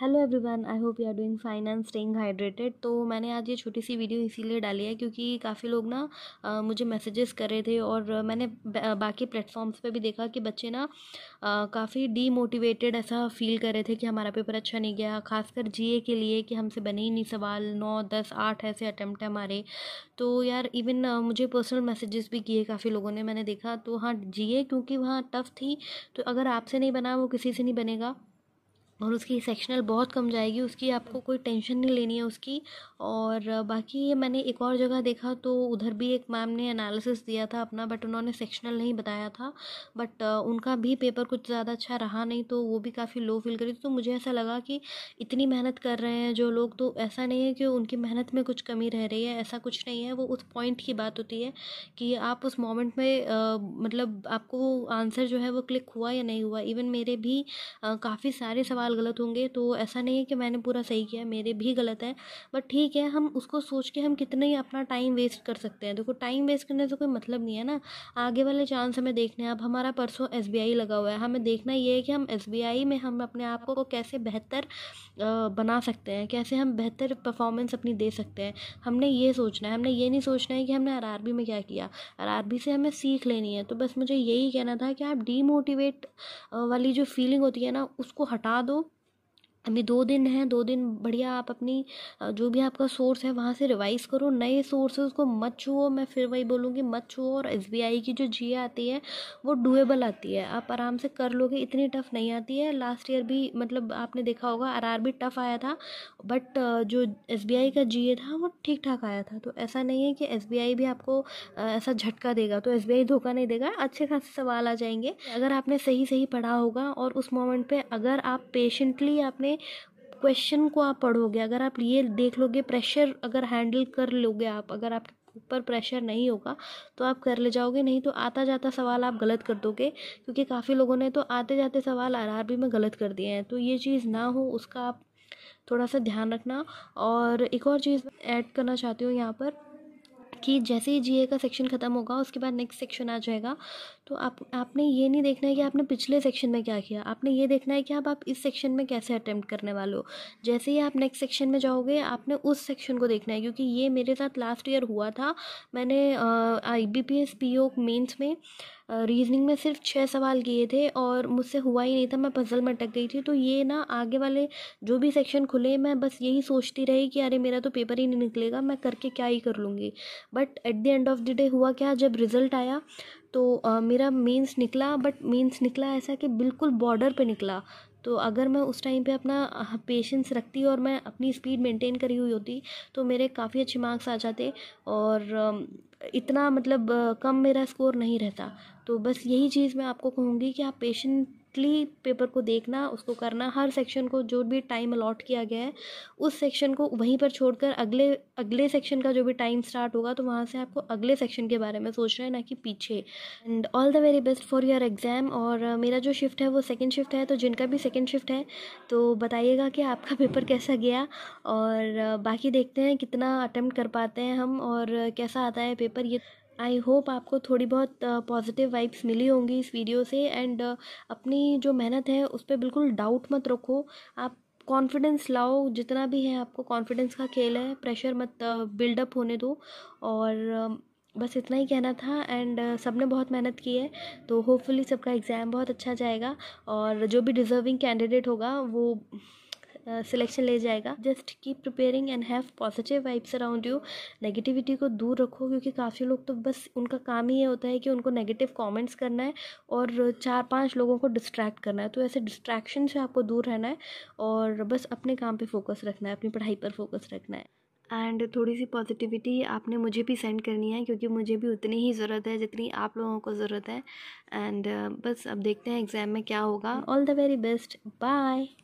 hello everyone I hope you are doing fine and staying hydrated तो मैंने आज ये छोटी सी वीडियो इसीलिए डाली है क्योंकि काफ़ी लोग ना मुझे मैसेजेस कर रहे थे और मैंने बाकी प्लेटफॉर्म्स पे भी देखा कि बच्चे ना काफ़ी डीमोटिवेटेड ऐसा फील कर रहे थे कि हमारा पेपर अच्छा नहीं गया खासकर जीए के लिए कि हमसे बने ही नहीं सवाल नौ दस आठ ऐसे अटैम्प्ट हमारे तो यार इवन मुझे पर्सनल मैसेजेस भी किए काफ़ी लोगों ने मैंने देखा तो हाँ जी क्योंकि वहाँ टफ़ थी तो अगर आपसे नहीं बना वो किसी से नहीं बनेगा और उसकी सेक्शनल बहुत कम जाएगी उसकी आपको कोई टेंशन नहीं लेनी है उसकी और बाकी ये मैंने एक और जगह देखा तो उधर भी एक मैम ने एनालिसिस दिया था अपना बट उन्होंने सेक्शनल नहीं बताया था बट उनका भी पेपर कुछ ज़्यादा अच्छा रहा नहीं तो वो भी काफ़ी लो फील करी तो मुझे ऐसा लगा कि इतनी मेहनत कर रहे हैं जो लोग तो ऐसा नहीं है कि उनकी मेहनत में कुछ कमी रह रही है ऐसा कुछ नहीं है वो उस पॉइंट की बात होती है कि आप उस मोमेंट में मतलब आपको आंसर जो है वो क्लिक हुआ या नहीं हुआ इवन मेरे भी काफ़ी सारे सवाल सवाल गलत होंगे तो ऐसा नहीं है कि मैंने पूरा सही किया है मेरे भी गलत है बट ठीक है हम उसको सोच के हम कितना ही अपना टाइम वेस्ट कर सकते हैं देखो टाइम वेस्ट करने से कोई मतलब नहीं है ना आगे वाले चांस हमें देखने हैं अब हमारा परसों एस लगा हुआ है हमें देखना ये है कि हम एस में हम अपने आप को कैसे बेहतर बना सकते हैं कैसे हम बेहतर परफॉर्मेंस अपनी दे सकते हैं हमने ये सोचना है हमने ये नहीं सोचना है कि हमने आर में क्या किया आर से हमें सीख लेनी है तो बस मुझे यही कहना था कि आप डीमोटिवेट वाली जो फीलिंग होती है ना उसको हटा दो अभी दो दिन हैं दो दिन बढ़िया आप अपनी जो भी आपका सोर्स है वहाँ से रिवाइज़ करो नए सोर्सेज को मत छुओ मैं फिर वही बोलूँगी मत छुओ और एस की जो जी आती है वो डुएबल आती है आप आराम से कर लोगे इतनी टफ़ नहीं आती है लास्ट ईयर भी मतलब आपने देखा होगा आर भी टफ़ आया था बट जो एस का जी था वो ठीक ठाक आया था तो ऐसा नहीं है कि एस भी आपको ऐसा झटका देगा तो एस धोखा नहीं देगा अच्छे खासे सवाल आ जाएंगे अगर आपने सही सही पढ़ा होगा और उस मोमेंट पर अगर आप पेशेंटली आपने क्वेश्चन को आप पढ़ोगे अगर आप ये देख लोगे प्रेशर अगर हैंडल कर लोगे आप अगर आप ऊपर प्रेशर नहीं होगा तो आप कर ले जाओगे नहीं तो आता जाता सवाल आप गलत कर दोगे क्योंकि काफ़ी लोगों ने तो आते जाते सवाल आर में गलत कर दिए हैं तो ये चीज़ ना हो उसका आप थोड़ा सा ध्यान रखना और एक और चीज़ ऐड करना चाहती हूँ यहाँ पर कि जैसे ही जी ए का सेक्शन ख़त्म होगा उसके बाद नेक्स्ट सेक्शन आ जाएगा तो आप आपने ये नहीं देखना है कि आपने पिछले सेक्शन में क्या किया आपने ये देखना है कि आप, आप इस सेक्शन में कैसे अटैम्प्ट करने वाले हो जैसे ही आप नेक्स्ट सेक्शन में जाओगे आपने उस सेक्शन को देखना है क्योंकि ये मेरे साथ लास्ट ईयर हुआ था मैंने I B P S P O mains में रीजनिंग में सिर्फ छः सवाल किए थे और मुझसे हुआ ही नहीं था मैं पजल में अटक गई थी तो ये ना आगे वाले जो भी सेक्शन खुले मैं बस यही सोचती रही कि अरे मेरा तो पेपर ही नहीं निकलेगा मैं करके क्या ही कर लूँगी but at the end of the day हुआ क्या जब रिज़ल्ट आया तो आ, मेरा मेंस निकला बट मेंस निकला ऐसा कि बिल्कुल बॉर्डर पे निकला तो अगर मैं उस टाइम पे अपना पेशेंस रखती और मैं अपनी स्पीड मेंटेन करी हुई होती तो मेरे काफ़ी अच्छे मार्क्स आ जाते और इतना मतलब कम मेरा स्कोर नहीं रहता तो बस यही चीज़ मैं आपको कहूँगी कि आप पेशेंट एग्जैक्टली पेपर को देखना उसको करना हर सेक्शन को जो भी टाइम अलॉट किया गया है उस सेक्शन को वहीं पर छोड़कर अगले अगले सेक्शन का जो भी टाइम स्टार्ट होगा तो वहाँ से आपको अगले सेक्शन के बारे में सोचना है ना कि पीछे and all the very best for your exam और मेरा जो शिफ्ट है वो सेकेंड शिफ्ट है तो जिनका भी सेकेंड शिफ्ट है तो बताइएगा कि आपका पेपर कैसा गया और बाकी देखते हैं कितना अटैम्प्ट कर पाते हैं हम और कैसा आता है पेपर ये आई होप आपको थोड़ी बहुत पॉजिटिव वाइब्स मिली होंगी इस वीडियो से एंड अपनी जो मेहनत है उस पर बिल्कुल डाउट मत रखो आप कॉन्फिडेंस लाओ जितना भी है आपको कॉन्फिडेंस का खेल है प्रेशर मत बिल्डअप होने दो और बस इतना ही कहना था एंड सब ने बहुत मेहनत की है तो होपफुली सबका एग्ज़ाम बहुत अच्छा जाएगा और जो भी डिज़र्विंग कैंडिडेट होगा वो सिलेक्शन ले जाएगा just keep preparing and have positive vibes around you negativity को दूर रखो क्योंकि काफ़ी लोग तो बस उनका काम ही ये होता है कि उनको नेगेटिव कॉमेंट्स करना है और चार पाँच लोगों को डिस्ट्रैक्ट करना है तो ऐसे डिस्ट्रैक्शन से आपको दूर रहना है और बस अपने काम पर फोकस रखना है अपनी पढ़ाई पर फोकस रखना है एंड थोड़ी सी पॉजिटिविटी आपने मुझे भी सेंड करनी है क्योंकि मुझे भी उतनी ही ज़रूरत है जितनी आप लोगों को ज़रूरत है एंड uh, बस अब देखते हैं एग्ज़ाम में क्या होगा all the very best bye